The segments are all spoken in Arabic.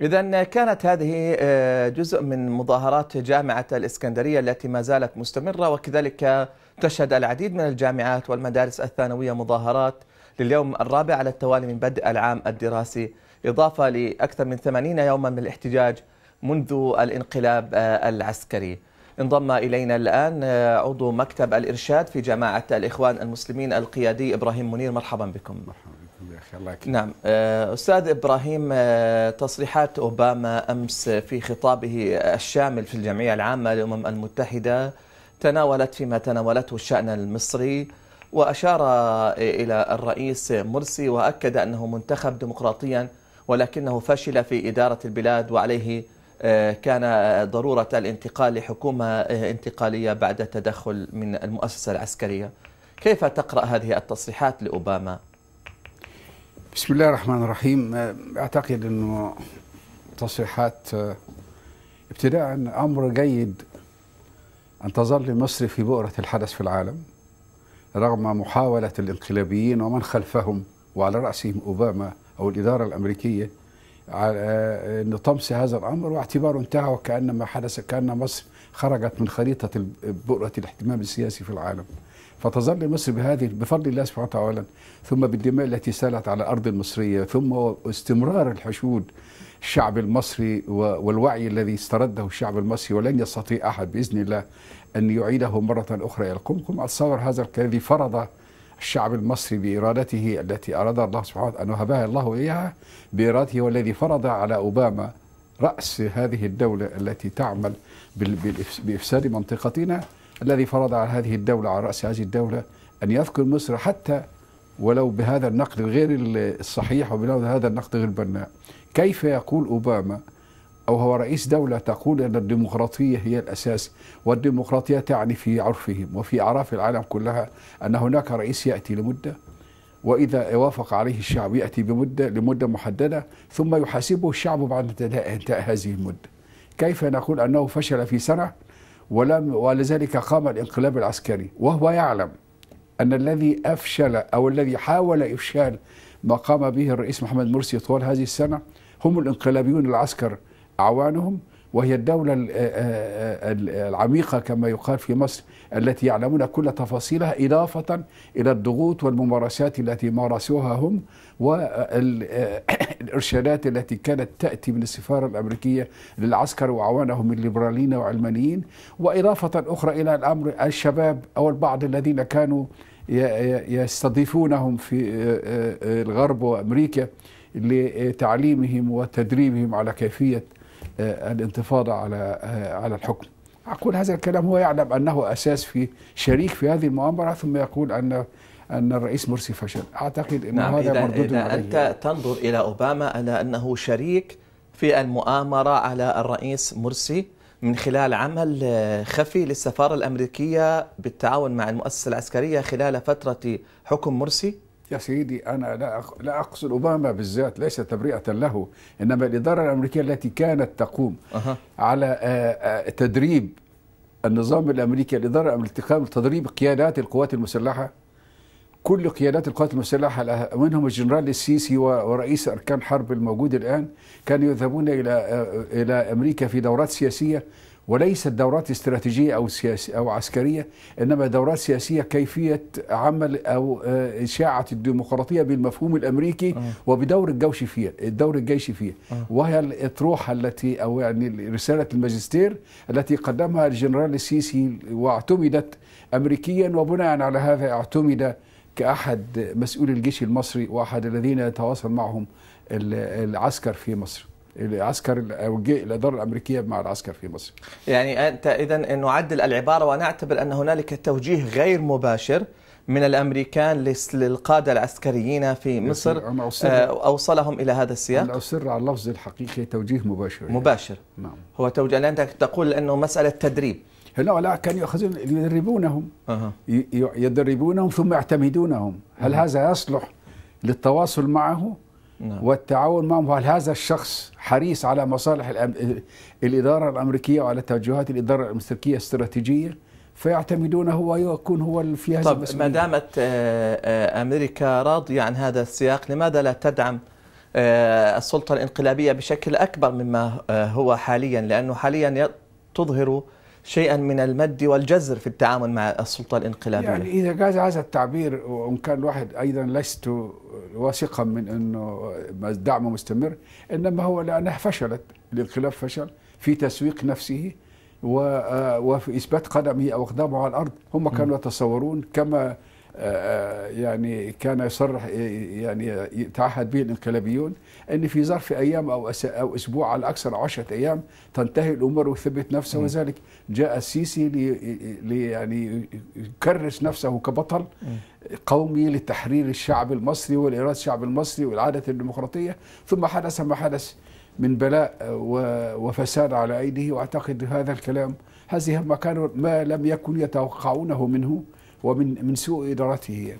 إذا كانت هذه آه، جزء من مظاهرات جامعة الإسكندرية التي ما زالت مستمرة وكذلك تشهد العديد من الجامعات والمدارس الثانوية مظاهرات لليوم الرابع على التوالي من بدء العام الدراسي إضافة لأكثر من 80 يوما من الاحتجاج منذ الانقلاب آه، العسكري انضم إلينا الآن آه، عضو مكتب الإرشاد في جماعة الإخوان المسلمين القيادي إبراهيم منير مرحبا بكم مرحبا. اخي الله يكرمك نعم آه، استاذ ابراهيم آه، تصريحات اوباما امس في خطابه الشامل في الجمعيه العامه للامم المتحده تناولت فيما تناولته الشان المصري واشار الى الرئيس مرسي واكد انه منتخب ديمقراطيا ولكنه فشل في اداره البلاد وعليه آه، كان ضروره الانتقال لحكومه انتقاليه بعد تدخل من المؤسسه العسكريه كيف تقرا هذه التصريحات لاوباما بسم الله الرحمن الرحيم آه، اعتقد انه تصريحات آه، ابتداء امر جيد ان تظل مصر في بؤره الحدث في العالم رغم محاوله الانقلابيين ومن خلفهم وعلى راسهم اوباما او الاداره الامريكيه آه، أن طمس هذا الأمر واعتباره انتهى وكأن ما حدث كأن مصر خرجت من خريطة بؤرة الاهتمام السياسي في العالم فتظل مصر بهذه بفضل الله سبحانه وتعالى ثم بالدماء التي سالت على الأرض المصرية ثم استمرار الحشود الشعب المصري والوعي الذي استرده الشعب المصري ولن يستطيع أحد بإذن الله أن يعيده مرة أخرى الى القمقم أتصور هذا الذي فرض الشعب المصري بإرادته التي أراد الله سبحانه وتعالى أن وهبها الله إياها بإرادته والذي فرض على أوباما رأس هذه الدولة التي تعمل بإفساد منطقتنا الذي فرض على هذه الدولة على رأس هذه الدولة أن يذكر مصر حتى ولو بهذا النقد غير الصحيح وبهذا النقد غير البناء كيف يقول أوباما أو هو رئيس دولة تقول أن الديمقراطية هي الأساس والديمقراطية تعني في عرفهم وفي أعراف العالم كلها أن هناك رئيس يأتي لمدة وإذا وافق عليه الشعب يأتي بمدة لمدة محددة ثم يحاسبه الشعب بعد انتهاء هذه المدة كيف نقول أنه فشل في سنة ولم ولذلك قام الانقلاب العسكري وهو يعلم أن الذي أفشل أو الذي حاول إفشال ما قام به الرئيس محمد مرسي طوال هذه السنة هم الانقلابيون العسكر أعوانهم وهي الدولة آه، آه، آه، العميقة كما يقال في مصر التي يعلمون كل تفاصيلها إضافة إلى الضغوط والممارسات التي مارسوها هم والإرشادات التي كانت تأتي من السفارة الأمريكية للعسكر وأعوانهم الليبراليين وعلمانيين وإضافة أخرى إلى الأمر الشباب أو البعض الذين كانوا يستضيفونهم في الغرب وأمريكا لتعليمهم وتدريبهم على كيفية آه، الانتفاضه على آه، على الحكم أقول هذا الكلام هو يعلم أنه أساس في شريك في هذه المؤامرة ثم يقول أن أن الرئيس مرسي فشل أعتقد أن نعم هذا إذا مردود إذا عليه. أنت تنظر إلى أوباما على أنه شريك في المؤامرة على الرئيس مرسي من خلال عمل آه، خفي للسفارة الأمريكية بالتعاون مع المؤسسة العسكرية خلال فترة حكم مرسي يا سيدي أنا لا لا أقصد أوباما بالذات ليس تبرئة له إنما الإدارة الأمريكية التي كانت تقوم أه. على آه، تدريب النظام الأمريكي الإدارة الأمريكية قام تدريب قيادات القوات المسلحة كل قيادات القوات المسلحة منهم الجنرال السيسي ورئيس أركان حرب الموجود الآن كانوا يذهبون إلى آه، إلى أمريكا في دورات سياسية وليست دورات استراتيجية أو سياسية أو عسكرية إنما دورات سياسية كيفية عمل أو آه، إشاعة الديمقراطية بالمفهوم الأمريكي آه. وبدور الجوش فيها الدور الجيش فيها آه. وهي الأطروحة التي أو يعني رسالة الماجستير التي قدمها الجنرال السيسي واعتمدت أمريكيا وبناء على هذا اعتمد كأحد مسؤولي الجيش المصري وأحد الذين يتواصل معهم العسكر في مصر العسكر او الاداره الامريكيه مع العسكر في مصر. يعني انت اذا نعدل العباره ونعتبر ان هنالك توجيه غير مباشر من الامريكان للقاده العسكريين في مصر آه، اوصلهم الى هذا السياق انا اصر على اللفظ الحقيقي توجيه مباشر. يعني. مباشر يعني. نعم هو توجيه انت تقول انه مساله تدريب لا لا كانوا ياخذون يدربونهم أه. يدربونهم ثم يعتمدونهم هل أه. هذا يصلح للتواصل معه نعم. والتعاون معهم هل هذا الشخص حريص على مصالح الأم... الإدارة الأمريكية وعلى توجهات الإدارة الأمريكيه الاستراتيجية فيعتمدونه ويكون هو في هذا طب ما دامت آه، آه، أمريكا راضية عن هذا السياق لماذا لا تدعم آه، السلطة الانقلابية بشكل أكبر مما هو حاليا لأنه حاليا تظهر شيئا من المد والجزر في التعامل مع السلطة الانقلابية يعني إذا جاز هذا التعبير وإن كان الواحد أيضا لست واثقا من أنه دعمه مستمر إنما هو لأنها فشلت الانقلاب فشل في تسويق نفسه آه، وفي إثبات قدمه أو أقدامه على الأرض هم كانوا يتصورون كما يعني كان يصرح يعني يتعهد به الانقلابيون ان في ظرف ايام او او اسبوع على الاكثر 10 ايام تنتهي الامور ويثبت نفسه م. وذلك جاء السيسي لي يعني يكرس نفسه كبطل قومي لتحرير الشعب المصري والاراده الشعب المصري والعاده الديمقراطيه ثم حدث ما حدث من بلاء وفساد على ايده واعتقد هذا الكلام هذه ما كانوا ما لم يكن يتوقعونه منه ومن من سوء إدارته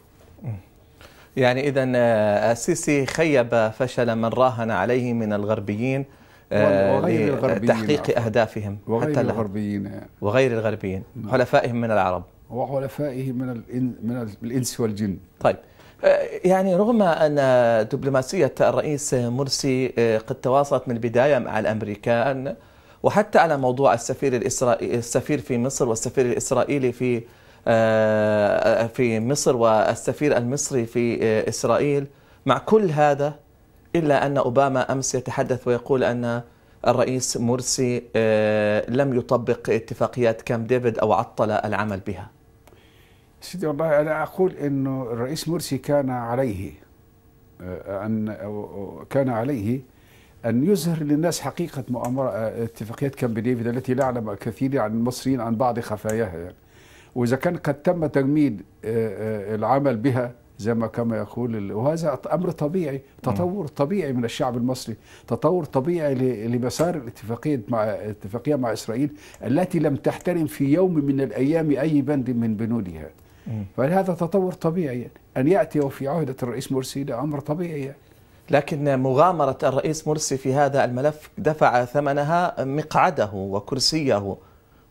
يعني إذا آه، السيسي خيب فشل من راهن عليه من الغربيين آه، وغير الغربيين تحقيق أهدافهم وغير حتى الغربيين وغير الغربيين نعم. حلفائهم من العرب وحلفائهم من من الإنس والجن طيب آه، يعني رغم أن دبلوماسية الرئيس مرسي قد تواصلت من البداية مع الأمريكان وحتى على موضوع السفير الإسرائيلي السفير في مصر والسفير الإسرائيلي في آه، آه، في مصر والسفير المصري في آه، إسرائيل مع كل هذا إلا أن أوباما أمس يتحدث ويقول أن الرئيس مرسي لم يطبق اتفاقيات كامب ديفيد أو عطل العمل بها سيدي والله أنا أقول أنه الرئيس مرسي كان عليه أن كان عليه أن يظهر للناس حقيقة مؤامرة اتفاقيات كامب ديفيد التي لا يعلم كثير عن المصريين عن بعض خفاياها يعني واذا كان قد تم تجميد آه، آه، العمل بها زي ما كما يقول وهذا امر طبيعي تطور طبيعي من الشعب المصري تطور طبيعي لمسار الاتفاقيه مع اتفاقيه مع اسرائيل التي لم تحترم في يوم من الايام اي بند من بنودها فهذا تطور طبيعي ان ياتي وفي عهده الرئيس مرسي ده امر طبيعي يعني. لكن مغامره الرئيس مرسي في هذا الملف دفع ثمنها مقعده وكرسيه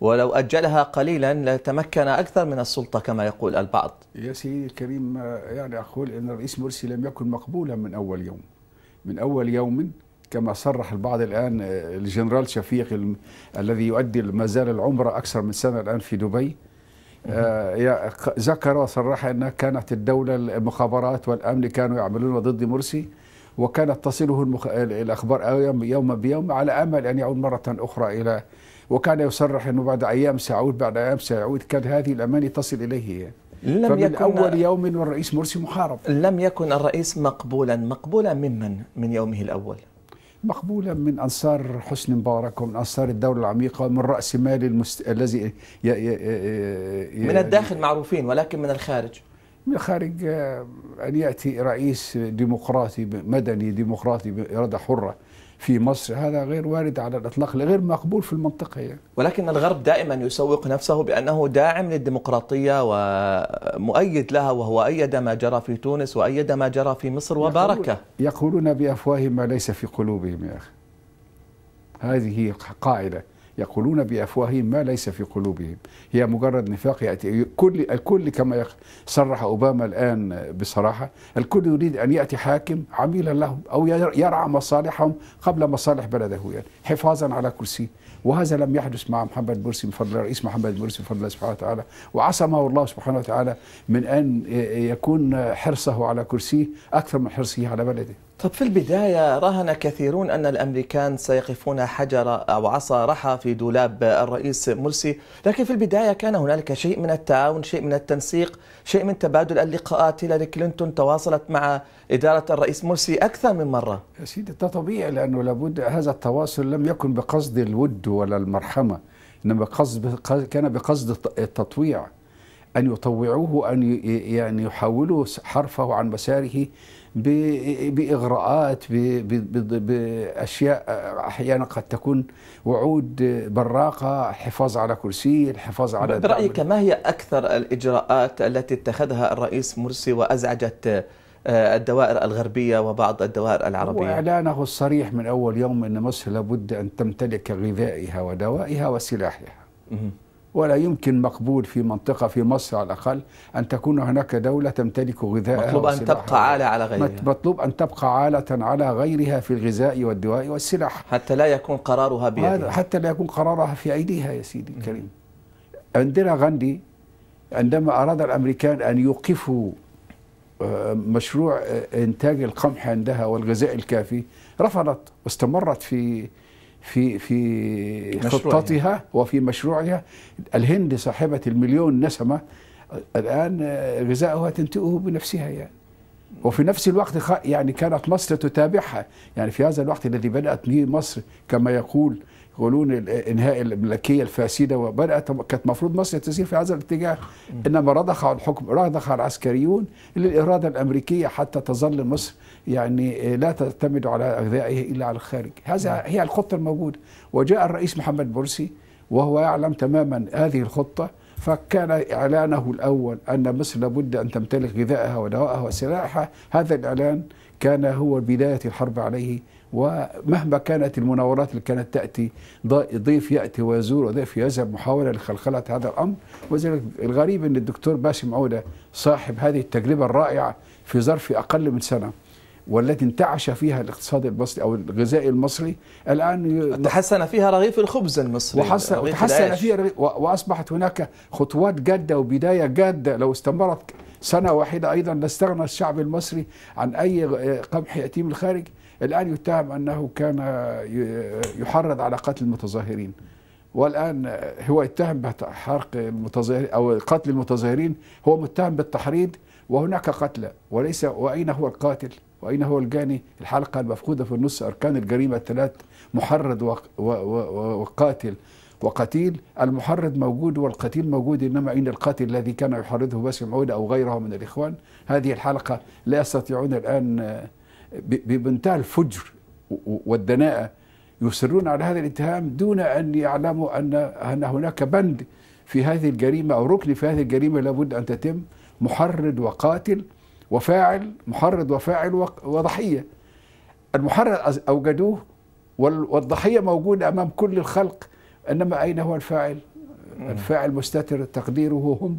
ولو أجلها قليلا لتمكن أكثر من السلطة كما يقول البعض يا سيدي الكريم يعني أقول أن الرئيس مرسي لم يكن مقبولا من أول يوم من أول يوم كما صرح البعض الآن آه، الجنرال شفيق ال... الذي يؤدي ما زال العمر أكثر من سنة الآن في دبي آه ذكر وصرح أن كانت الدولة المخابرات والأمن كانوا يعملون ضد مرسي وكانت تصله المخ... الأخبار يوم بيوم على أمل أن يعود مرة أخرى إلى وكان يصرح أنه بعد أيام سيعود بعد أيام سيعود كان هذه الأماني تصل إليه يعني. لم فمن يكن أول يوم والرئيس مرسي محارب لم يكن الرئيس مقبولا مقبولا ممن من يومه الأول مقبولا من انصار حسني مبارك ومن انصار الدوله العميقه ومن راس مال المست... الذي ي... ي... ي... من الداخل معروفين ولكن من الخارج من الخارج آه، ان ياتي رئيس ديمقراطي مدني ديمقراطي باراده حره في مصر هذا غير وارد على الإطلاق غير مقبول في المنطقة يعني. ولكن الغرب دائما يسوق نفسه بأنه داعم للديمقراطية ومؤيد لها وهو أيد ما جرى في تونس وأيد ما جرى في مصر وباركه يقولون بأفواههم ما ليس في قلوبهم يا أخي هذه هي قاعدة يقولون بأفواههم ما ليس في قلوبهم هي مجرد نفاق يأتي كل الكل كما صرح أوباما الآن بصراحة الكل يريد أن يأتي حاكم عميلا لهم أو يرعى مصالحهم قبل مصالح بلده يعني حفاظا على كرسيه وهذا لم يحدث مع محمد مرسي بفضل رئيس محمد مرسي بفضل الله سبحانه وتعالى وعصمه الله سبحانه وتعالى من أن يكون حرصه على كرسيه أكثر من حرصه على بلده طب في البداية راهن كثيرون أن الأمريكان سيقفون حجر أو عصا رحى في دولاب الرئيس مرسي لكن في البداية كان هنالك شيء من التعاون شيء من التنسيق شيء من تبادل اللقاءات هيلاري كلينتون تواصلت مع إدارة الرئيس مرسي أكثر من مرة يا سيدي ده طبيعي لأنه لابد هذا التواصل لم يكن بقصد الود ولا المرحمة إنما بقصد كان بقصد التطويع أن يطوعوه أن يعني يحولوا حرفه عن مساره باغراءات باشياء احيانا قد تكون وعود براقه، الحفاظ على كرسي، الحفاظ على برايك ما هي اكثر الاجراءات التي اتخذها الرئيس مرسي وازعجت آه، الدوائر الغربية وبعض الدوائر العربية وإعلانه الصريح من أول يوم أن مصر لابد أن تمتلك غذائها ودوائها وسلاحها ولا يمكن مقبول في منطقة في مصر على الأقل أن تكون هناك دولة تمتلك غذاء مطلوب أن تبقى عالة على غيرها مطلوب أن تبقى عالة على غيرها في الغذاء والدواء والسلاح حتى لا يكون قرارها بيدها حتى لا يكون قرارها في أيديها يا سيدي الكريم عندنا غاندي عندما أراد الأمريكان أن يوقفوا آه، مشروع آه، إنتاج القمح عندها والغذاء الكافي رفضت واستمرت في في في خطتها وفي مشروعها الهند صاحبة المليون نسمة الآن غذائها تنتئه بنفسها يعني وفي نفس الوقت يعني كانت مصر تتابعها يعني في هذا الوقت الذي بدأت به مصر كما يقول قانون انهاء الملكيه الفاسده وبدات كانت المفروض مصر تسير في هذا الاتجاه انما رضخ الحكم رضخ العسكريون للاراده الامريكيه حتى تظل مصر يعني آه، لا تعتمد على اغذائها الا على الخارج هذا نعم. هي الخطه الموجوده وجاء الرئيس محمد مرسي وهو يعلم تماما هذه الخطه فكان اعلانه الاول ان مصر لابد ان تمتلك غذائها ودوائها وسلاحها هذا الاعلان كان هو بدايه الحرب عليه ومهما كانت المناورات اللي كانت تأتي ضيف يأتي ويزور وضيف يذهب محاولة لخلخلة هذا الأمر وذلك الغريب أن الدكتور باسم عودة صاحب هذه التجربة الرائعة في ظرف أقل من سنة والتي انتعش فيها الاقتصاد المصري او الغذائي المصري الان تحسن فيها رغيف الخبز المصري وحسن تحسن فيها رغيف واصبحت هناك خطوات جاده وبدايه جاده لو استمرت سنه واحده ايضا لاستغنى الشعب المصري عن اي قمح ياتيه من الخارج الآن يتهم أنه كان يحرض على قتل المتظاهرين والآن هو يتهم بحرق المتظاهرين أو قتل المتظاهرين هو متهم بالتحريض وهناك قتلى وليس وأين هو القاتل وأين هو الجاني الحلقة المفقودة في النص أركان الجريمة الثلاث محرض وقاتل وقتيل المحرض موجود والقتيل موجود إنما أين القاتل الذي كان يحرضه باسم عودة أو غيره من الإخوان هذه الحلقة لا يستطيعون الآن بمنتهى الفجر والدناءة يصرون على هذا الاتهام دون أن يعلموا أن أن هناك بند في هذه الجريمة أو ركن في هذه الجريمة لابد أن تتم محرض وقاتل وفاعل محرض وفاعل وضحية المحرض أوجدوه والضحية موجودة أمام كل الخلق إنما أين هو الفاعل الفاعل مستتر تقديره هم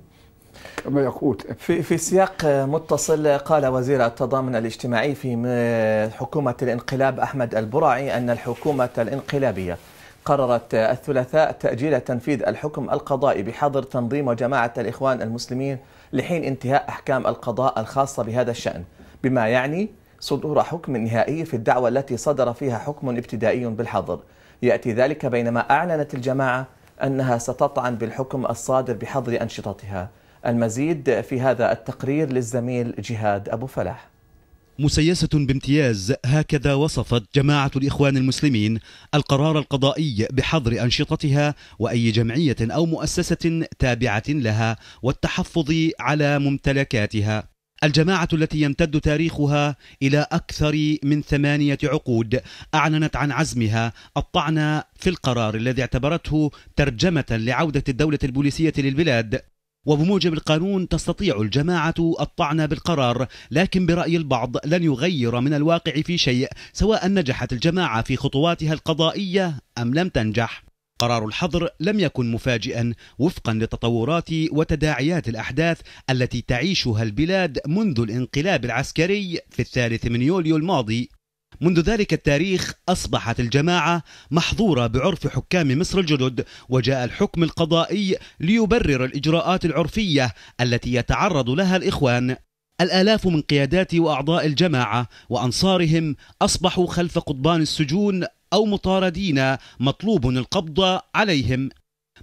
يقود في في سياق متصل قال وزير التضامن الاجتماعي في حكومه الانقلاب احمد البرعي ان الحكومه الانقلابيه قررت الثلاثاء تأجيل تنفيذ الحكم القضائي بحظر تنظيم وجماعة الإخوان المسلمين لحين انتهاء أحكام القضاء الخاصة بهذا الشأن بما يعني صدور حكم نهائي في الدعوة التي صدر فيها حكم ابتدائي بالحظر يأتي ذلك بينما أعلنت الجماعة أنها ستطعن بالحكم الصادر بحظر أنشطتها المزيد في هذا التقرير للزميل جهاد أبو فلاح مسيسة بامتياز هكذا وصفت جماعة الإخوان المسلمين القرار القضائي بحظر أنشطتها وأي جمعية أو مؤسسة تابعة لها والتحفظ على ممتلكاتها الجماعة التي يمتد تاريخها إلى أكثر من ثمانية عقود أعلنت عن عزمها الطعن في القرار الذي اعتبرته ترجمة لعودة الدولة البوليسية للبلاد وبموجب القانون تستطيع الجماعة الطعن بالقرار لكن برأي البعض لن يغير من الواقع في شيء سواء نجحت الجماعة في خطواتها القضائية أم لم تنجح قرار الحظر لم يكن مفاجئا وفقا لتطورات وتداعيات الأحداث التي تعيشها البلاد منذ الانقلاب العسكري في الثالث من يوليو الماضي منذ ذلك التاريخ أصبحت الجماعة محظورة بعرف حكام مصر الجدد وجاء الحكم القضائي ليبرر الإجراءات العرفية التي يتعرض لها الإخوان الآلاف من قيادات وأعضاء الجماعة وأنصارهم أصبحوا خلف قضبان السجون أو مطاردين مطلوب القبض عليهم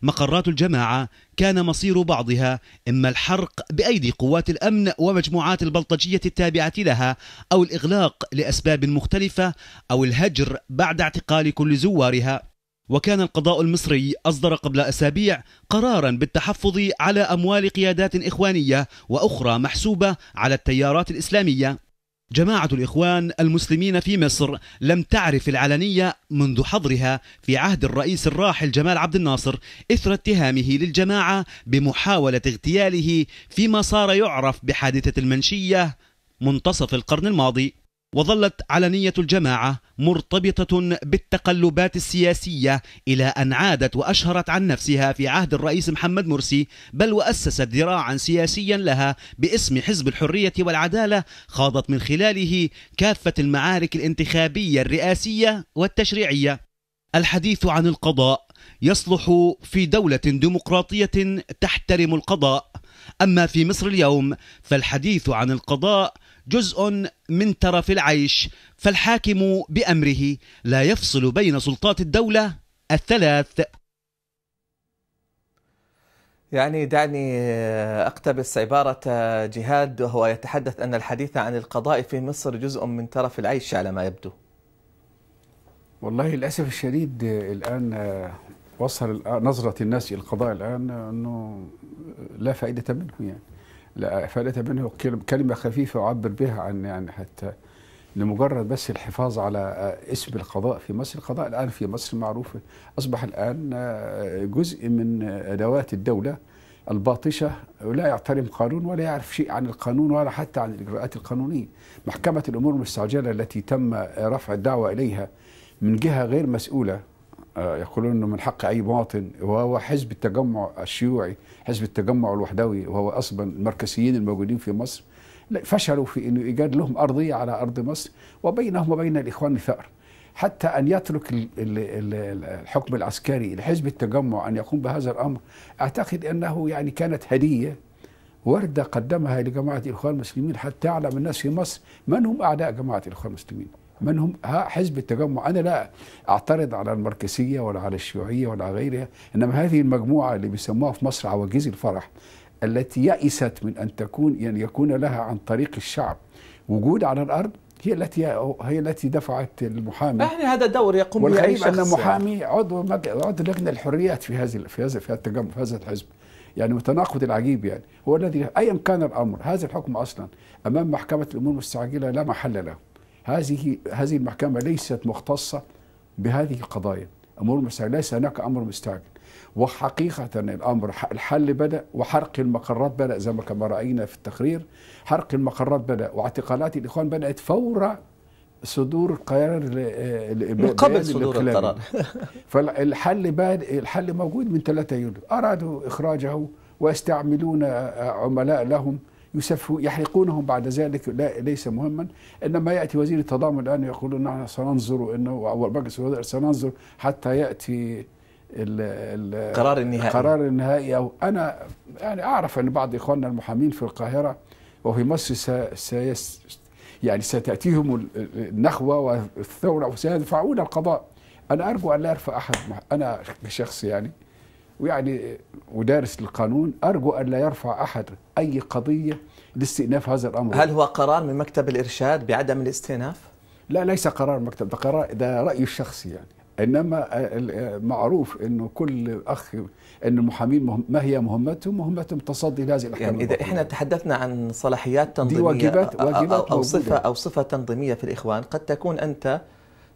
مقرات الجماعة كان مصير بعضها إما الحرق بأيدي قوات الأمن ومجموعات البلطجية التابعة لها أو الإغلاق لأسباب مختلفة أو الهجر بعد اعتقال كل زوارها وكان القضاء المصري أصدر قبل أسابيع قرارا بالتحفظ على أموال قيادات إخوانية وأخرى محسوبة على التيارات الإسلامية جماعة الإخوان المسلمين في مصر لم تعرف العلنية منذ حظرها في عهد الرئيس الراحل جمال عبد الناصر إثر اتهامه للجماعة بمحاولة اغتياله فيما صار يعرف بحادثة المنشية منتصف القرن الماضي وظلت علنية الجماعة مرتبطة بالتقلبات السياسية إلى أن عادت وأشهرت عن نفسها في عهد الرئيس محمد مرسي بل وأسست ذراعا سياسيا لها باسم حزب الحرية والعدالة خاضت من خلاله كافة المعارك الانتخابية الرئاسية والتشريعية الحديث عن القضاء يصلح في دولة ديمقراطية تحترم القضاء أما في مصر اليوم فالحديث عن القضاء جزء من ترف العيش فالحاكم بأمره لا يفصل بين سلطات الدولة الثلاث يعني دعني أقتبس عبارة جهاد وهو يتحدث أن الحديث عن القضاء في مصر جزء من ترف العيش على ما يبدو والله للأسف الشديد الآن وصل نظرة الناس إلى القضاء الآن أنه لا فائدة منه يعني لافادتها منه كلمه خفيفه اعبر بها عن يعني حتى لمجرد بس الحفاظ على آه، اسم القضاء في مصر القضاء الآن في مصر معروف أصبح الآن آه، جزء من أدوات الدولة الباطشة لا يعترم قانون ولا يعرف شيء عن القانون ولا حتى عن الإجراءات القانونية محكمة الأمور المستعجلة التي تم رفع الدعوة إليها من جهة غير مسؤولة آه، يقولون انه من حق اي مواطن وهو حزب التجمع الشيوعي حزب التجمع الوحدوي وهو اصلا المركزيين الموجودين في مصر فشلوا في انه ايجاد لهم ارضيه على ارض مصر وبينهم وبين الاخوان الثار حتى ان يترك الحكم العسكري لحزب التجمع ان يقوم بهذا الامر اعتقد انه يعني كانت هديه ورده قدمها لجماعه الاخوان المسلمين حتى يعلم الناس في مصر من هم اعداء جماعه الاخوان المسلمين من هم حزب التجمع أنا لا أعترض على الماركسيه ولا على الشيوعية ولا على غيرها إنما هذه المجموعة اللي بيسموها في مصر عواجيز الفرح التي يئست من أن تكون أن يعني يكون لها عن طريق الشعب وجود على الأرض هي التي هي التي دفعت المحامي يعني هذا دور يقوم به شخص ان يعني. محامي عضو عضو لجنه الحريات في هذه في هذا في التجمع في هذا الحزب يعني متناقض العجيب يعني هو الذي ايا كان الامر هذا الحكم اصلا امام محكمه الامور المستعجله لا محل له هذه هذه المحكمة ليست مختصة بهذه القضايا أمور مستعجلة ليس هناك أمر مستعجل وحقيقة الأمر الحل بدأ وحرق المقرات بدأ زي ما كما رأينا في التقرير حرق المقرات بدأ واعتقالات الإخوان بدأت فور صدور قرار من قبل صدور القرار فالحل بادئ الحل موجود من 3 يوليو أرادوا إخراجه ويستعملون عملاء لهم يحرقونهم بعد ذلك لا ليس مهما انما ياتي وزير التضامن الان يقول نحن سننظر انه او المجلس سننظر حتى ياتي القرار النهائي القرار النهائي او انا يعني اعرف ان بعض اخواننا المحامين في القاهره وفي مصر سيس يعني ستاتيهم النخوه والثوره وسيدفعون القضاء انا ارجو ان لا يرفع احد انا كشخص يعني ويعني ودارس القانون ارجو ان لا يرفع احد اي قضيه لاستئناف هذا الامر هل هو قرار من مكتب الارشاد بعدم الاستئناف؟ لا ليس قرار مكتب ده قرار ده رايي الشخصي يعني انما معروف انه كل اخ ان المحامين ما هي مهمتهم؟ مهمتهم تصدي لهذه الاحكام يعني اذا احنا تحدثنا عن صلاحيات تنظيميه دي واجبات واجبات أو, او صفه او صفه تنظيميه في الاخوان قد تكون انت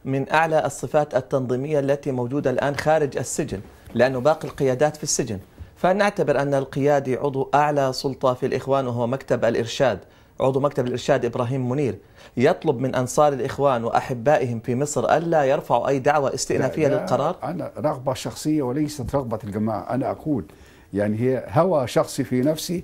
من اعلى الصفات التنظيميه التي موجوده الان خارج السجن لانه باقي القيادات في السجن فنعتبر أن القيادي عضو أعلى سلطة في الإخوان وهو مكتب الإرشاد عضو مكتب الإرشاد إبراهيم منير يطلب من أنصار الإخوان وأحبائهم في مصر ألا يرفعوا أي دعوة استئنافية لا لا للقرار أنا رغبة شخصية وليست رغبة الجماعة أنا أقول يعني هي هوى شخصي في نفسي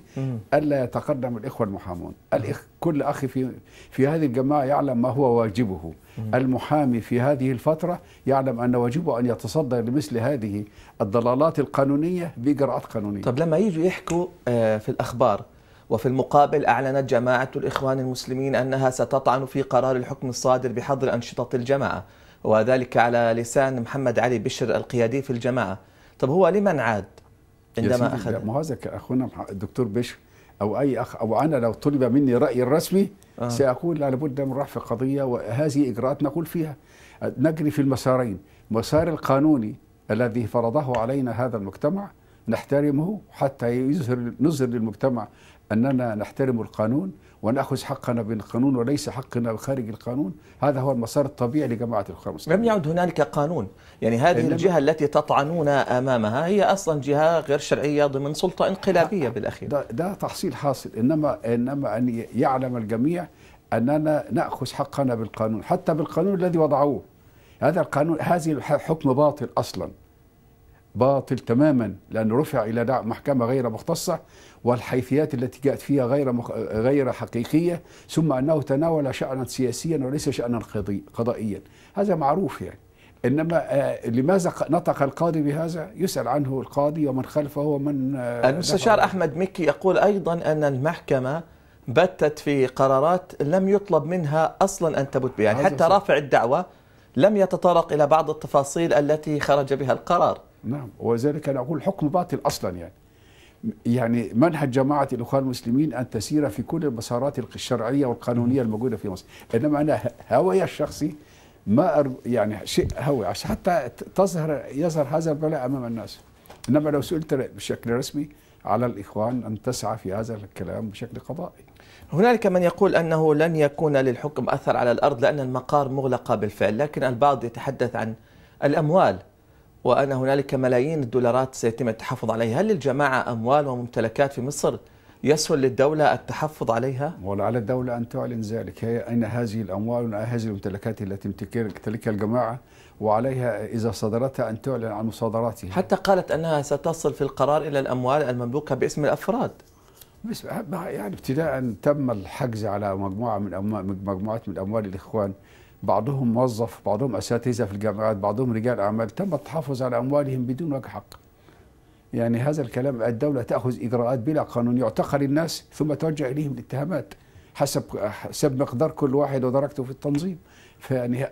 الا يتقدم الاخوه المحامون الإخ كل اخ في في هذه الجماعه يعلم ما هو واجبه المحامي في هذه الفتره يعلم ان واجبه ان يتصدى لمثل هذه الضلالات القانونيه باجراءات قانونيه طب لما يجوا يحكوا آه، في الاخبار وفي المقابل أعلنت جماعة الإخوان المسلمين أنها ستطعن في قرار الحكم الصادر بحظر أنشطة الجماعة وذلك على لسان محمد علي بشر القيادي في الجماعة طب هو لمن عاد؟ عندما اخذ مؤاخذه اخونا الدكتور بشر او اي اخ او انا لو طلب مني رايي الرسمي آه. ساقول لابد من رفع قضيه وهذه اجراءات نقول فيها نجري في المسارين مسار القانوني الذي فرضه علينا هذا المجتمع نحترمه حتى يظهر نظهر للمجتمع اننا نحترم القانون ونأخذ حقنا بالقانون وليس حقنا خارج القانون هذا هو المسار الطبيعي لجماعة الخامس لم يعد هنالك قانون يعني هذه الجهة التي تطعنون أمامها هي أصلا جهة غير شرعية ضمن سلطة انقلابية بالأخير ده, ده تحصيل حاصل إنما, إنما أن يعلم الجميع أننا نأخذ حقنا بالقانون حتى بالقانون الذي وضعوه هذا القانون هذه الحكم باطل أصلاً باطل تماما لأنه رفع إلى محكمة غير مختصة والحيثيات التي جاءت فيها غير مخ... غير حقيقية ثم أنه تناول شأنا سياسيا وليس شأنا قضائيا هذا معروف يعني انما آه، لماذا نطق القاضي بهذا؟ يسال عنه القاضي ومن خلفه ومن آه، آه، المستشار احمد مكي يقول ايضا ان المحكمه بتت في قرارات لم يطلب منها اصلا ان تبت بها، يعني حتى صح. رافع الدعوه لم يتطرق الى بعض التفاصيل التي خرج بها القرار. نعم وذلك أنا أقول حكم باطل أصلا يعني يعني منهج جماعة الإخوان المسلمين أن تسير في كل المسارات الشرعية والقانونية الموجودة في مصر إنما أنا هوايا الشخصي ما يعني شيء هوي حتى تظهر يظهر هذا البلاء أمام الناس إنما لو سئلت بشكل رسمي على الإخوان أن تسعى في هذا الكلام بشكل قضائي هنالك من يقول أنه لن يكون للحكم أثر على الأرض لأن المقار مغلقة بالفعل لكن البعض يتحدث عن الأموال وأن هنالك ملايين الدولارات سيتم التحفظ عليها هل للجماعة أموال وممتلكات في مصر يسهل للدولة التحفظ عليها؟ على الدولة أن تعلن ذلك هي أين هذه الأموال وأين هذه الممتلكات التي تمتلكها الجماعة وعليها إذا صدرتها أن تعلن عن مصادراتها حتى قالت أنها ستصل في القرار إلى الأموال المملوكة باسم الأفراد بس يعني ابتداء تم الحجز على مجموعة من مجموعات من أموال الإخوان بعضهم موظف بعضهم أساتذة في الجامعات بعضهم رجال أعمال تم التحفظ على أموالهم بدون وجه حق يعني هذا الكلام الدولة تأخذ إجراءات بلا قانون يعتقل الناس ثم ترجع إليهم الاتهامات حسب حسب مقدار كل واحد ودرجته في التنظيم فيعني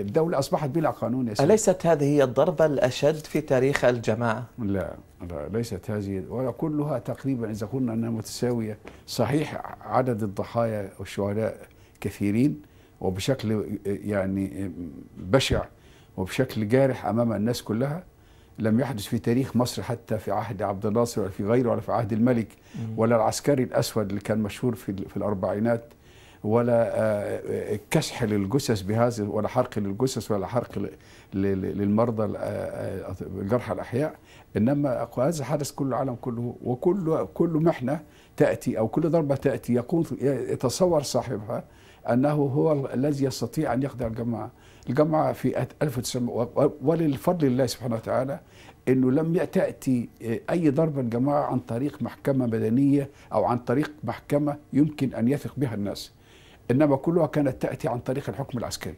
الدولة أصبحت بلا قانون يا سيدي. أليست هذه هي الضربة الأشد في تاريخ الجماعة؟ لا لا ليست هذه ولا كلها تقريبا إذا قلنا أنها متساوية صحيح عدد الضحايا والشهداء كثيرين وبشكل يعني بشع وبشكل جارح امام الناس كلها لم يحدث في تاريخ مصر حتى في عهد عبد الناصر ولا في غيره ولا في عهد الملك ولا العسكري الاسود اللي كان مشهور في في الاربعينات ولا آه، كسح للجثث بهذا ولا حرق للجثث ولا حرق للمرضى الجرحى آه، آه، الاحياء انما هذا حدث كل العالم كله وكل كل محنه تاتي او كل ضربه تاتي يقول يتصور صاحبها انه هو الذي يستطيع ان يخدع الجماعه الجماعه في 1900 وللفضل الله سبحانه وتعالى انه لم تاتي اي ضربه الجماعه عن طريق محكمه مدنيه او عن طريق محكمه يمكن ان يثق بها الناس انما كلها كانت تاتي عن طريق الحكم العسكري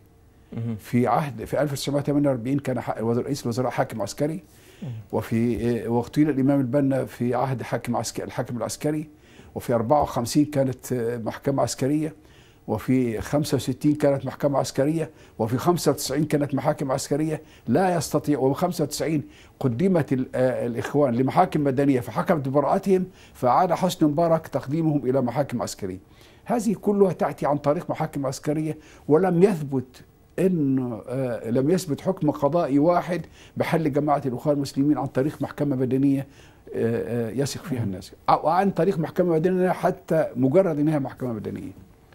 في عهد في 1948 كان رئيس الوزراء حاكم عسكري وفي إيه، واغتيل الامام البنا في عهد حاكم عسكري الحاكم العسكري وفي 54 كانت محكمه عسكريه وفي 65 كانت محكمة عسكرية وفي 95 كانت محاكم عسكرية لا يستطيع وفي 95 قدمت آه، الإخوان لمحاكم مدنية فحكمت براءتهم فعاد حسن مبارك تقديمهم إلى محاكم عسكرية هذه كلها تأتي عن طريق محاكم عسكرية ولم يثبت أن آه، لم يثبت حكم قضائي واحد بحل جماعة الأخوان المسلمين عن طريق محكمة مدنية آه، يثق فيها الناس أو عن طريق محكمة مدنية حتى مجرد أنها محكمة مدنية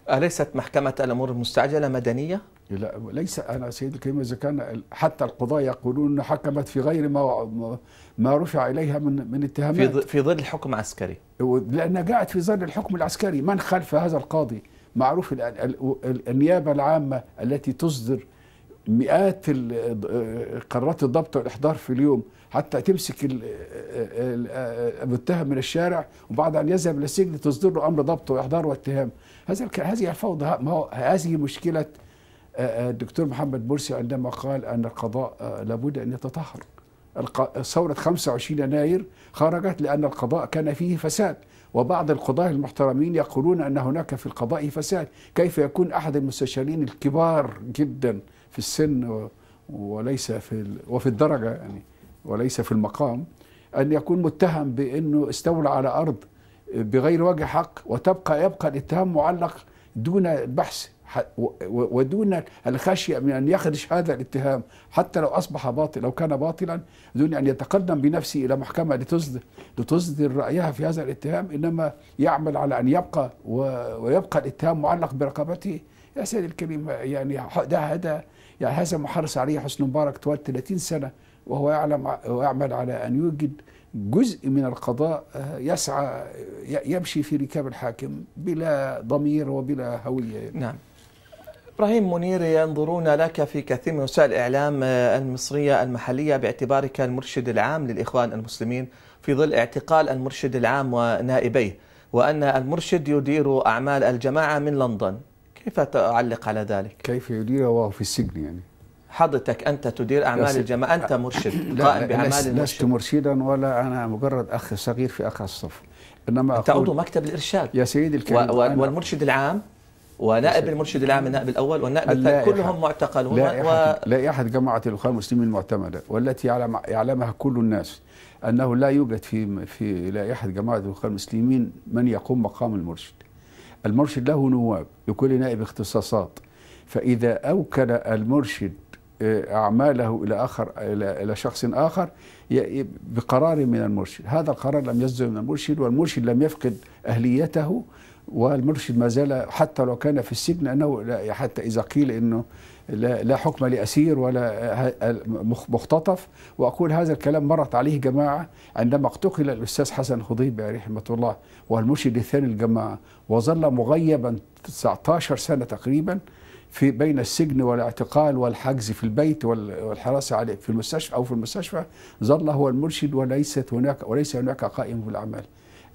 أليست محكمة الأمور المستعجلة مدنية؟ لا ليس أنا سيد الكريم إذا كان حتى القضاة يقولون أنها حكمت في غير ما ما رفع إليها من من اتهامات في, في ظل حكم عسكري لأنها جاءت في ظل الحكم العسكري من خلف هذا القاضي معروف النيابة العامة التي تصدر مئات قرارات الضبط والاحضار في اليوم حتى تمسك المتهم من الشارع وبعد ان يذهب الى السجن تصدر له امر ضبط واحضار واتهام هذا هذه الفوضى ما هو هذه مشكله آه، آه، الدكتور محمد مرسي عندما قال ان القضاء آه، لابد ان يتطهر ثورة 25 يناير خرجت لأن القضاء كان فيه فساد وبعض القضاة المحترمين يقولون أن هناك في القضاء فساد كيف يكون أحد المستشارين الكبار جدا في السن وليس في وفي الدرجة يعني وليس في المقام أن يكون متهم بأنه استولى على أرض بغير وجه حق وتبقى يبقى الاتهام معلق دون البحث ودون الخشية من أن يخرج هذا الاتهام حتى لو أصبح باطل لو كان باطلا دون أن يتقدم بنفسه إلى محكمة لتصدر لتصدر رأيها في هذا الاتهام إنما يعمل على أن يبقى ويبقى الاتهام معلق برقبته يا سيدي الكريم يعني ده هذا يعني هذا ما حرص عليه حسن مبارك طوال 30 سنة وهو يعلم ويعمل على أن يوجد جزء من القضاء آه، يسعى يمشي في ركاب الحاكم بلا ضمير وبلا هوية يعني. نعم إبراهيم منير ينظرون لك في كثير من وسائل الإعلام آه، المصرية المحلية باعتبارك المرشد العام للإخوان المسلمين في ظل اعتقال المرشد العام ونائبيه وأن المرشد يدير أعمال الجماعة من لندن كيف تعلق على ذلك؟ كيف يدير وهو في السجن يعني؟ حضرتك أنت تدير أعمال الجماعة أنت مرشد قائم بأعمال لست المرشد لست مرشدا ولا أنا مجرد أخ صغير في أخ الصف إنما أنت عضو مكتب الإرشاد يا سيدي الكريم والمرشد العام ونائب المرشد العام النائب الاول والنائب الثاني كلهم معتقلون لائحه و... جماعه الاخوان المسلمين المعتمده والتي يعلم يعلمها كل الناس انه لا يوجد في في لائحه جماعه الاخوان المسلمين من يقوم مقام المرشد المرشد له نواب لكل نائب اختصاصات فإذا أوكل المرشد آه، أعماله إلى آخر إلى شخص آخر بقرار من المرشد هذا القرار لم يصدر من المرشد والمرشد لم يفقد أهليته والمرشد ما زال حتى لو كان في السجن أنه حتى إذا قيل أنه لا حكم لأسير ولا مختطف وأقول هذا الكلام مرت عليه جماعة عندما اقتقل الأستاذ حسن خضيبي رحمة الله والمرشد الثاني للجماعة وظل مغيبا 19 سنة تقريبا في بين السجن والاعتقال والحجز في البيت والحراسة عليه في المستشفى أو في المستشفى ظل هو المرشد وليست هناك وليس هناك قائم بالأعمال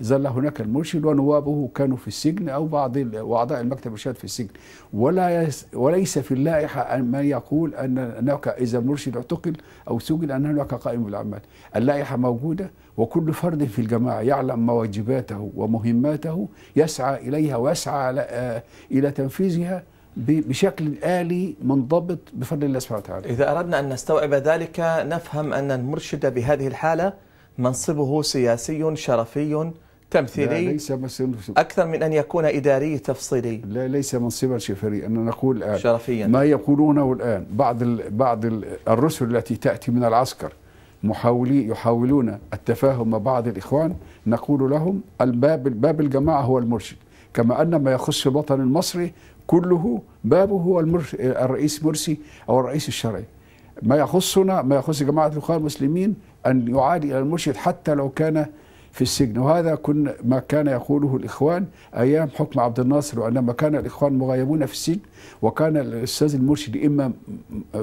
ظل هناك المرشد ونوابه كانوا في السجن أو بعض وأعضاء المكتب الإرشاد في السجن ولا يس وليس في اللائحة ما يقول أن هناك إذا مرشد اعتقل أو سجن أن هناك قائم بالأعمال اللائحة موجودة وكل فرد في الجماعة يعلم واجباته ومهماته يسعى إليها ويسعى آه، إلى تنفيذها بشكل آلي منضبط بفضل الله سبحانه وتعالى إذا أردنا أن نستوعب ذلك نفهم أن المرشد بهذه الحالة منصبه سياسي شرفي تمثيلي لا ليس أكثر من أن يكون إداري تفصيلي لا ليس منصبا شفري أنا نقول الآن شرفيا ما يقولونه الآن بعض الـ بعض الـ الرسل التي تأتي من العسكر محاولي يحاولون التفاهم مع بعض الإخوان نقول لهم الباب باب الجماعة هو المرشد كما أن ما يخص الوطن المصري كله بابه هو الرئيس مرسي أو الرئيس الشرعي ما يخصنا ما يخص جماعة الإخوان المسلمين أن يعاد إلى المرشد حتى لو كان في السجن وهذا كن ما كان يقوله الإخوان أيام حكم عبد الناصر وعندما كان الإخوان مغيبون في السجن وكان الأستاذ المرشد إما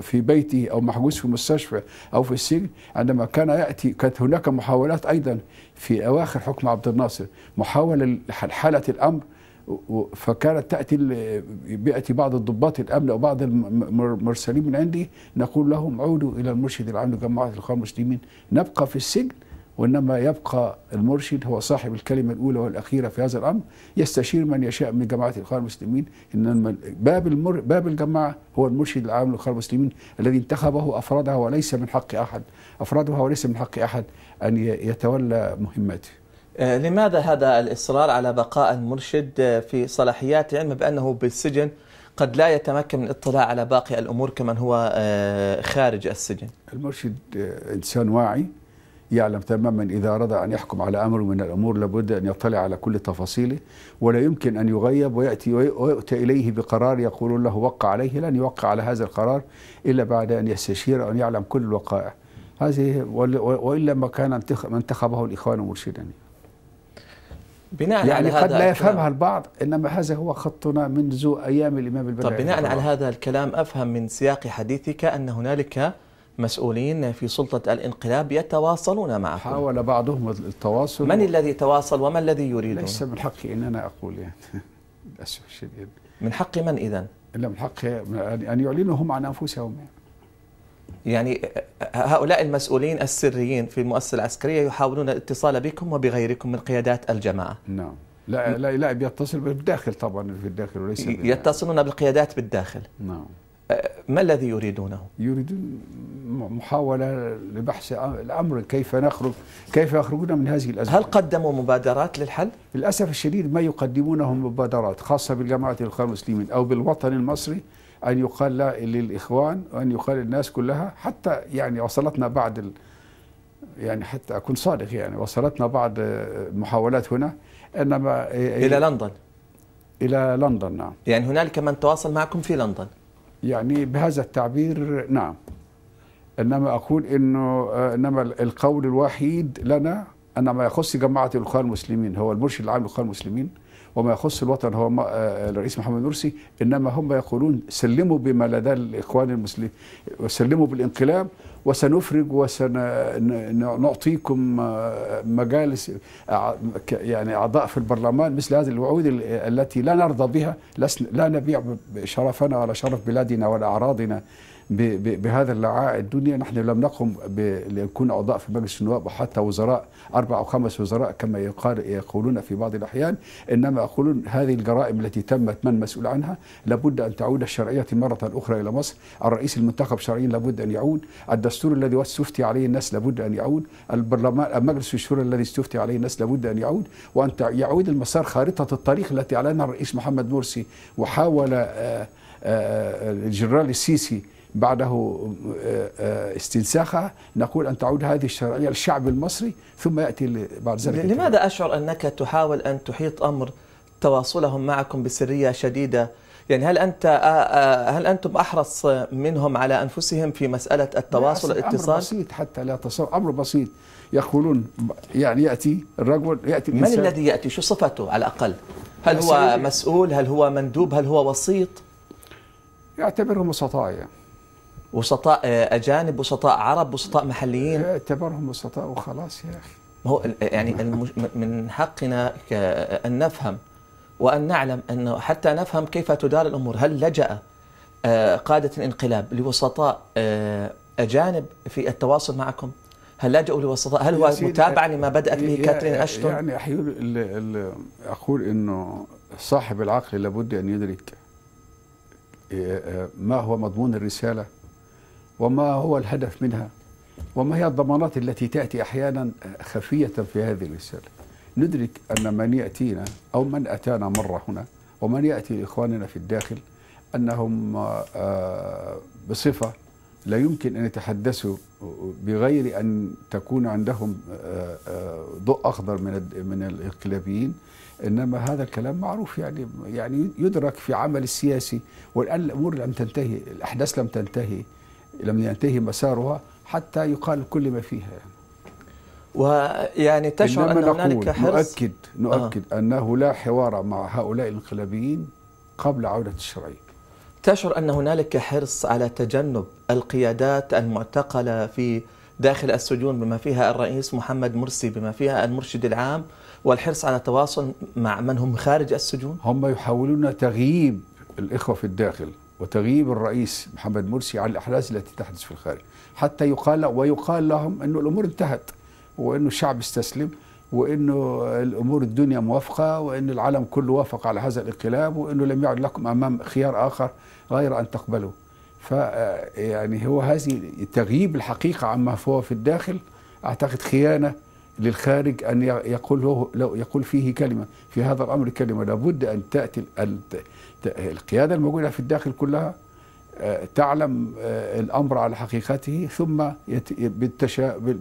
في بيته أو محجوز في مستشفى أو في السجن عندما كان يأتي كانت هناك محاولات أيضا في أواخر حكم عبد الناصر محاولة لحالة الأمر فكانت تاتي بياتي بعض الضباط الامن او بعض المرسلين من عندي نقول لهم عودوا الى المرشد العام لجماعه الاخوان المسلمين نبقى في السجن وإنما يبقى المرشد هو صاحب الكلمة الأولى والأخيرة في هذا الأمر يستشير من يشاء من جماعة الإخوان المسلمين إنما باب المر باب الجماعة هو المرشد العام للإخوان المسلمين الذي انتخبه أفرادها وليس من حق أحد أفرادها وليس من حق أحد أن يتولى مهمته آه، لماذا هذا الإصرار على بقاء المرشد في صلاحيات علم بأنه بالسجن قد لا يتمكن من الاطلاع على باقي الأمور كمن هو آه، خارج السجن المرشد آه، إنسان واعي يعلم تماما إذا أراد أن يحكم على أمر من الأمور لابد أن يطلع على كل تفاصيله ولا يمكن أن يغيب ويأتي ويؤتى إليه بقرار يقول له وقع عليه لن يوقع على هذا القرار إلا بعد أن يستشير أن يعلم كل الوقائع هذه وإلا ما كان انتخبه الإخوان مرشدا بناء يعني على قد هذا لا يفهمها البعض انما هذا هو خطنا منذ ايام الامام البرعي طب بناء على هذا الكلام افهم من سياق حديثك ان هنالك مسؤولين في سلطة الانقلاب يتواصلون معكم حاول بعضهم التواصل من و... الذي تواصل وما الذي يريدون ليس من حقي أن أنا أقول يعني للأسف الشديد من حق من إذا؟ إلا من حق أن يعلنوا هم عن أنفسهم يعني هؤلاء المسؤولين السريين في المؤسسة العسكرية يحاولون الاتصال بكم وبغيركم من قيادات الجماعة نعم لا لا لا بيتصل بالداخل طبعا في الداخل وليس يتصلون بالقيادات بالداخل نعم أه، ما الذي يريدونه؟ يريدون محاولة لبحث الأمر كيف نخرج كيف يخرجون من هذه الأزمة هل قدموا مبادرات للحل؟ للأسف الشديد ما يقدمونه مبادرات خاصة بالجماعة الإخوان المسلمين أو بالوطن المصري أن يقال للإخوان وأن يقال للناس كلها حتى يعني وصلتنا بعض ال... يعني حتى أكون صادق يعني وصلتنا بعض المحاولات هنا إنما إيه، إيه، إلى لندن إلى لندن نعم يعني هنالك من تواصل معكم في لندن يعني بهذا التعبير نعم انما اقول انه آه، انما القول الوحيد لنا ان ما يخص جماعه الاخوان المسلمين هو المرشد العام للاخوان المسلمين وما يخص الوطن هو آه، الرئيس محمد مرسي انما هم يقولون سلموا بما لدى الاخوان المسلمين وسلموا بالانقلاب وسنفرج وسنعطيكم آه، مجالس آه، يعني اعضاء في البرلمان مثل هذه الوعود التي لا نرضى بها لا نبيع شرفنا ولا شرف بلادنا ولا اعراضنا بهذا الوعاء الدنيا نحن لم نقم لنكون أعضاء في مجلس النواب وحتى وزراء أربع أو خمس وزراء كما يقولون في بعض الأحيان إنما يقولون هذه الجرائم التي تمت من مسؤول عنها لابد أن تعود الشرعية مرة أخرى إلى مصر الرئيس المنتخب شرعيا لابد أن يعود الدستور الذي استفتي عليه الناس لابد أن يعود البرلمان مجلس الشورى الذي استفتي عليه الناس لابد أن يعود وأن يعود المسار خارطة الطريق التي أعلنها الرئيس محمد مرسي وحاول آه، آه، آه، الجنرال السيسي بعده آه، آه، استنساخها نقول أن تعود هذه الشرعية للشعب المصري ثم يأتي بعد ذلك لماذا التعليم. أشعر أنك تحاول أن تحيط أمر تواصلهم معكم بسرية شديدة يعني هل أنت هل أنتم أحرص منهم على أنفسهم في مسألة التواصل الاتصال؟ أمر بسيط حتى لا تصور أمر بسيط يقولون يعني يأتي الرجل يأتي من الذي يأتي؟ شو صفته على الأقل؟ هل هو مسؤول؟ هل هو مندوب؟ هل هو وسيط؟ يعتبرهم وسطاء يعني وسطاء آه، اجانب وسطاء عرب وسطاء محليين آه، اعتبرهم وسطاء وخلاص يا اخي ما هو آه، يعني من حقنا ان نفهم وان نعلم انه حتى نفهم كيف تدار الامور هل لجأ قاده الانقلاب لوسطاء اجانب في التواصل معكم؟ هل لجأوا لوسطاء؟ هل هو متابعة لما بدأت به كاترين أشتون؟ يعني أحيل أقول أنه صاحب العقل لابد أن يدرك ما هو مضمون الرسالة وما هو الهدف منها وما هي الضمانات التي تأتي أحيانا خفية في هذه الرسالة ندرك أن من يأتينا أو من أتانا مرة هنا ومن يأتي لإخواننا في الداخل أنهم آه، بصفة لا يمكن أن يتحدثوا بغير أن تكون عندهم آه، آه، ضوء أخضر من من الانقلابيين إنما هذا الكلام معروف يعني يعني يدرك في عمل السياسي والآن الأمور لم تنتهي الأحداث لم تنتهي لم ينتهي مسارها حتى يقال كل ما فيها يعني. ويعني تشعر أن هنالك حرص نؤكد نؤكد آه. أنه لا حوار مع هؤلاء الانقلابيين قبل عودة الشرعية تشعر أن هنالك حرص على تجنب القيادات المعتقلة في داخل السجون بما فيها الرئيس محمد مرسي بما فيها المرشد العام والحرص على تواصل مع من هم خارج السجون هم يحاولون تغييب الإخوة في الداخل وتغييب الرئيس محمد مرسي على الأحداث التي تحدث في الخارج حتى يقال ويقال لهم انه الأمور انتهت وانه الشعب استسلم وأنه الأمور الدنيا موافقة وأن العالم كله وافق على هذا الانقلاب وأنه لم يعد لكم أمام خيار آخر غير أن تقبلوا ف آه، يعني هو هذه تغييب الحقيقة عما هو في الداخل أعتقد خيانة للخارج أن يقول, له يقول فيه كلمة في هذا الأمر كلمة لابد أن تأتي القيادة الموجودة في الداخل كلها آه، تعلم آه، الأمر على حقيقته ثم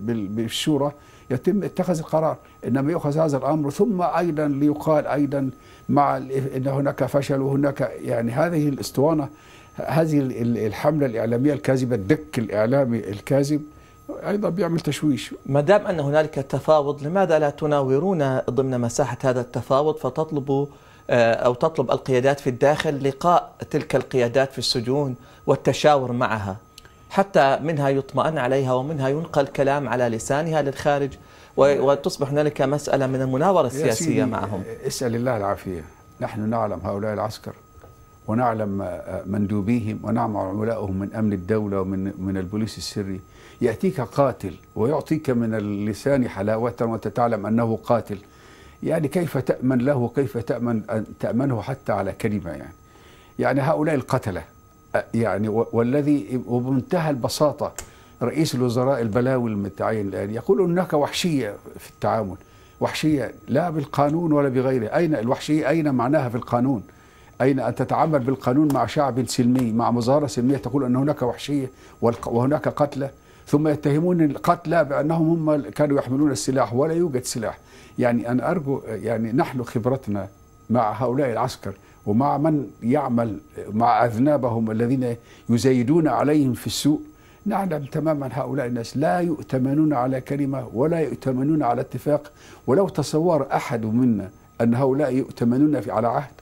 بالشورى يتم اتخاذ القرار انما يؤخذ هذا الامر ثم ايضا ليقال ايضا مع ان هناك فشل وهناك يعني هذه الاسطوانه هذه الحمله الاعلاميه الكاذبه الدك الاعلامي الكاذب ايضا بيعمل تشويش ما دام ان هنالك تفاوض لماذا لا تناورون ضمن مساحه هذا التفاوض فتطلبوا آه، او تطلب القيادات في الداخل لقاء تلك القيادات في السجون والتشاور معها حتى منها يطمئن عليها ومنها ينقل كلام على لسانها للخارج وتصبح هنالك مساله من المناوره السياسيه معهم اسال الله العافيه نحن نعلم هؤلاء العسكر ونعلم آه، آه، مندوبيهم ونعلم عملائهم من امن الدوله ومن من البوليس السري يأتيك قاتل ويعطيك من اللسان حلاوة وأنت تعلم أنه قاتل يعني كيف تأمن له وكيف تأمن أن تأمنه حتى على كلمة يعني يعني هؤلاء القتلة يعني والذي وبمنتهى البساطة رئيس الوزراء البلاوي المتعين الآن يقول هناك وحشية في التعامل وحشية لا بالقانون ولا بغيره أين الوحشية أين معناها في القانون أين أن تتعامل بالقانون مع شعب سلمي مع مظاهرة سلمية تقول أن هناك وحشية وهناك قتلة ثم يتهمون القتلى بأنهم هم كانوا يحملون السلاح ولا يوجد سلاح يعني أنا أرجو يعني نحن خبرتنا مع هؤلاء العسكر ومع من يعمل مع أذنابهم الذين يزايدون عليهم في السوء نعلم تماما هؤلاء الناس لا يؤتمنون على كلمة ولا يؤتمنون على اتفاق ولو تصور أحد منا أن هؤلاء يؤتمنون على عهد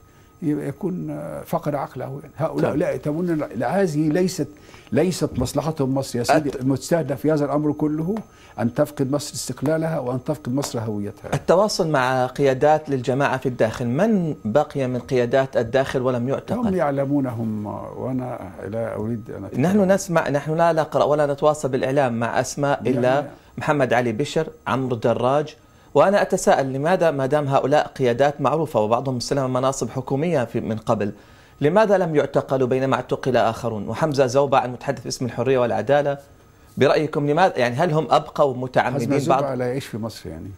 يبقى يكون فقد عقله يعني. هؤلاء طيب. لا يتمون هذه ليست ليست مصلحتهم مصر يا سيدي المستهدف في هذا الامر كله ان تفقد مصر استقلالها وان تفقد مصر هويتها التواصل مع قيادات للجماعه في الداخل من بقي من قيادات الداخل ولم يعتقل هم يعلمونهم وانا لا اريد ان أتكلم. نحن نسمع نحن لا نقرا ولا نتواصل بالاعلام مع اسماء الا يعني... محمد علي بشر عمرو دراج وأنا أتساءل لماذا ما دام هؤلاء قيادات معروفة وبعضهم استلم مناصب حكومية في من قبل لماذا لم يعتقلوا بينما اعتقل آخرون وحمزة زوبع المتحدث باسم الحرية والعدالة برأيكم لماذا يعني هل هم أبقوا متعمدين بعض زوبع لا يعيش في مصر يعني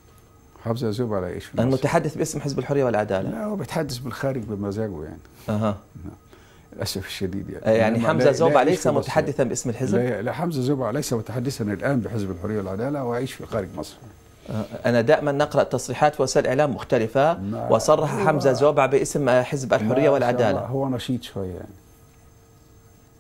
حمزة زوبع لا يعيش في مصر المتحدث باسم حزب الحرية والعدالة لا هو بيتحدث بالخارج بمزاجه يعني أها نعم. للاسف الشديد يعني آه، يعني حمزه زوبع ليس متحدثا باسم الحزب لا, لا حمزه زوبع ليس متحدثا الان بحزب الحريه والعداله ويعيش في خارج مصر أنا دائما نقرأ تصريحات وسائل الإعلام مختلفة نعم. وصرح حمزة زوبع باسم حزب الحرية والعدالة هو نشيط شوية يعني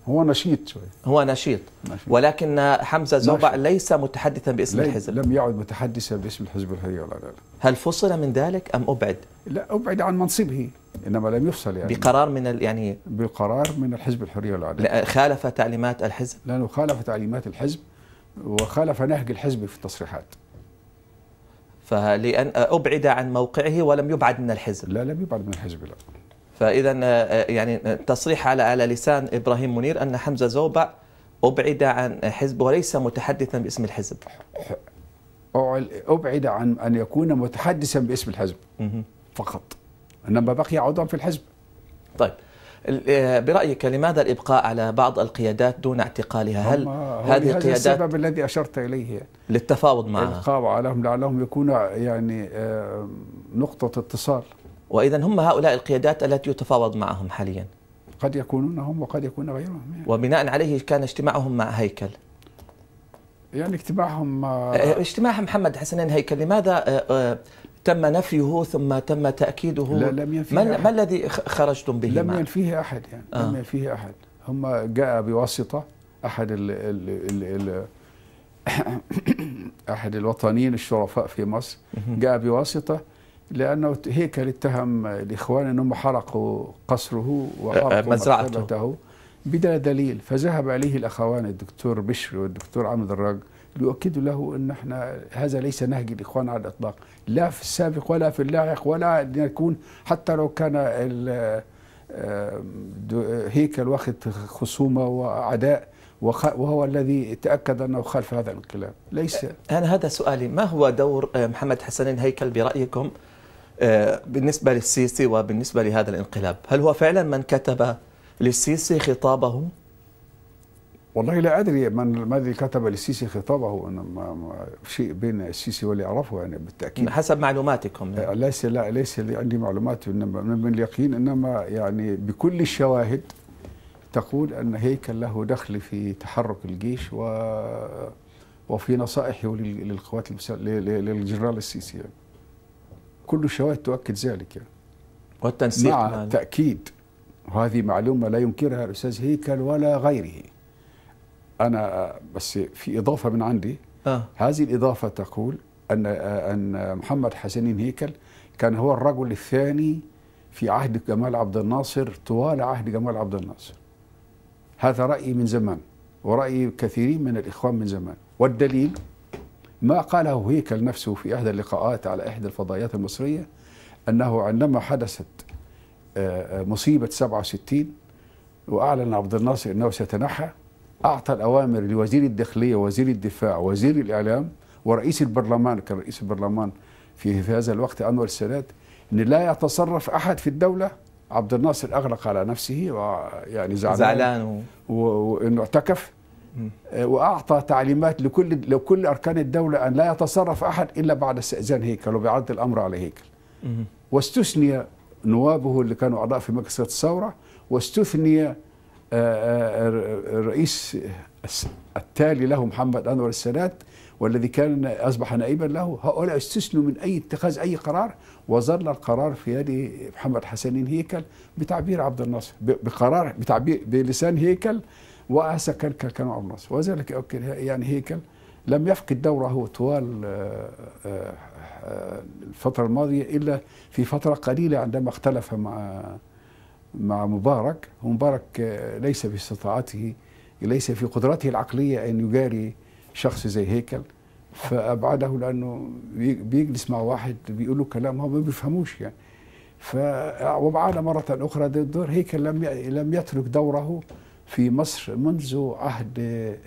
هو نشيط شوي هو نشيط, نشيط. ولكن حمزة زوبع نشيط. ليس متحدثا باسم الحزب لم يعد متحدثا باسم الحزب الحرية والعدالة هل فصل من ذلك أم أبعد؟ لا أبعد عن منصبه إنما لم يفصل يعني بقرار من ال يعني بقرار من الحزب الحرية والعدالة خالف تعليمات الحزب؟ لأنه خالف تعليمات الحزب وخالف نهج الحزب في التصريحات فلأن أبعد عن موقعه ولم يبعد من الحزب لا لم يبعد من الحزب لا فإذا آه، آه، يعني آه، تصريح على على لسان إبراهيم منير أن حمزة زوبع أبعد عن حزب وليس متحدثا باسم الحزب أبعد عن أن يكون متحدثا باسم الحزب فقط إنما بقي عضوا في الحزب طيب آه، برأيك لماذا الإبقاء على بعض القيادات دون اعتقالها هل هذه القيادات السبب الذي أشرت إليه للتفاوض معها الإبقاء عليهم لعلهم يكون يعني آه، نقطة اتصال وإذا هم هؤلاء القيادات التي يتفاوض معهم حاليا قد يكونون هم وقد يكون غيرهم يعني. وبناء عليه كان اجتماعهم مع هيكل يعني اجتماعهم آه، اجتماع محمد حسنين هيكل لماذا تم نفيه ثم تم تأكيده لا لم ينفيه ما, ما الذي خرجتم به لم ينفيه أحد يعني آه. لم ينفيه أحد هم جاء بواسطة أحد ال ال ال الـ أحد الوطنيين الشرفاء في مصر جاء بواسطة لأنه هيكل اتهم الإخوان أنهم حرقوا قصره وحرقوا آه، مزرعته بدلا دليل فذهب عليه الأخوان الدكتور بشر والدكتور عمد الرجل لأؤكد له أن احنا هذا ليس نهج الإخوان على الإطلاق لا في السابق ولا في اللاحق ولا نكون حتى لو كان آه، هيكل واخد خصومة وعداء وهو الذي تأكد أنه خلف هذا الكلام ليس أنا هذا سؤالي ما هو دور آه، محمد حسنين هيكل برأيكم آه، بالنسبة للسيسي وبالنسبة لهذا الانقلاب هل هو فعلا من كتب للسيسي خطابه والله لا ادري من الذي كتب للسيسي خطابه انا ما شيء بين السيسي واللي اعرفه يعني بالتاكيد حسب معلوماتكم يعني. ليس لا ليس عندي معلومات إنما من اليقين انما يعني بكل الشواهد تقول ان هيكل له دخل في تحرك الجيش و وفي نصائحه للقوات للجنرال السيسي يعني. كل الشواهد تؤكد ذلك يعني. والتنسيق مع تاكيد وهذه معلومه لا ينكرها الاستاذ هيكل ولا غيره انا بس في اضافه من عندي آه. هذه الاضافه تقول ان ان محمد حسنين هيكل كان هو الرجل الثاني في عهد جمال عبد الناصر طوال عهد جمال عبد الناصر هذا رايي من زمان وراي كثيرين من الاخوان من زمان والدليل ما قاله هيكل نفسه في احدى اللقاءات على احدى الفضائيات المصريه انه عندما حدثت آه، مصيبه 67 واعلن عبد الناصر انه سيتنحى اعطى الاوامر لوزير الداخليه وزير الدفاع وزير الاعلام ورئيس البرلمان كان رئيس البرلمان في, في هذا الوقت انور السادات ان لا يتصرف احد في الدوله عبد الناصر اغلق على نفسه ويعني زعلان زعلان وانه اعتكف آه، واعطى تعليمات لكل لكل اركان الدوله ان لا يتصرف احد الا بعد استئذان هيكل وبعرض الامر على هيكل واستثني نوابه اللي كانوا اعضاء في مجلس الثوره واستثني آه، آه، آه، الرئيس التالي له محمد أنور السادات والذي كان أصبح نائبا له هؤلاء استثنوا من أي اتخاذ أي قرار وظل القرار في يد محمد حسنين هيكل بتعبير عبد الناصر بقرار بتعبير بلسان هيكل وأسى كان كان عبد الناصر وذلك يعني هيكل لم يفقد دوره طوال الفترة الماضية إلا في فترة قليلة عندما اختلف مع مع مبارك ومبارك ليس في استطاعته ليس في قدرته العقلية أن يجاري شخص زي هيكل فأبعده لأنه بيجلس مع واحد بيقول له كلام هو ما بيفهموش يعني ف ومعانا مرة أخرى دور هيكل لم لم يترك دوره في مصر منذ عهد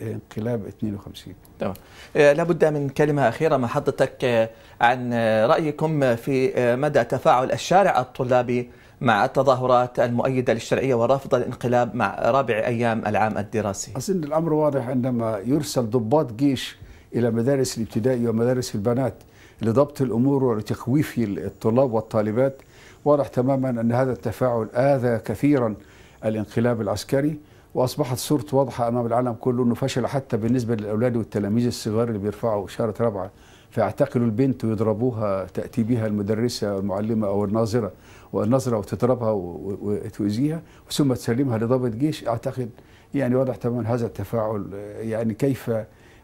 انقلاب 52 تمام آه، لابد من كلمة أخيرة مع حضرتك آه، عن آه، رأيكم في مدى تفاعل الشارع الطلابي مع التظاهرات المؤيدة للشرعية ورافضة الانقلاب مع رابع أيام العام الدراسي أظن الأمر واضح عندما يرسل ضباط جيش إلى مدارس الابتدائي ومدارس البنات لضبط الأمور ولتخويف الطلاب والطالبات واضح تماما أن هذا التفاعل آذى كثيرا الانقلاب العسكري واصبحت صورة واضحه امام العالم كله انه فشل حتى بالنسبه للاولاد والتلاميذ الصغار اللي بيرفعوا اشاره رابعه فيعتقلوا البنت ويضربوها تأتي بها المدرسة أو المعلمة أو الناظرة والناظرة وتضربها وتؤذيها ثم تسلمها لضابط جيش أعتقد يعني واضح تماما هذا التفاعل يعني كيف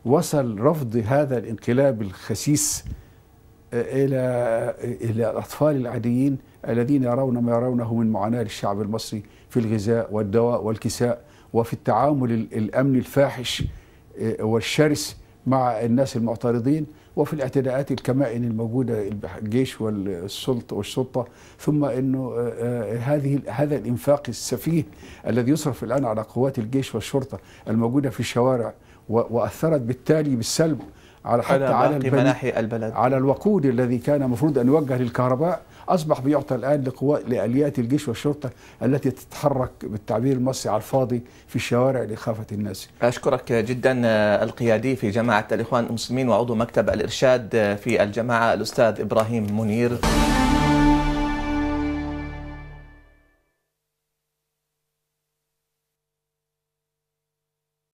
وصل رفض هذا الانقلاب الخسيس آه، إلى إلى الأطفال العاديين الذين يرون ما يرونه من معاناة للشعب المصري في الغذاء والدواء والكساء وفي التعامل الأمني الفاحش آه، والشرس مع الناس المعترضين وفي الاعتداءات الكمائن الموجوده الجيش والسلطه والسلطه ثم انه آه، آه، هذه هذا الانفاق السفيه الذي يصرف الان على قوات الجيش والشرطه الموجوده في الشوارع واثرت بالتالي بالسلب على حتى على مناحي البلد على الوقود الذي كان المفروض ان يوجه للكهرباء اصبح بيعطى الان لقوى لاليات الجيش والشرطه التي تتحرك بالتعبير المصري على الفاضي في الشوارع لاخافه الناس. اشكرك جدا آه، القيادي في جماعه الاخوان المسلمين وعضو مكتب الارشاد آه، في الجماعه الاستاذ ابراهيم منير.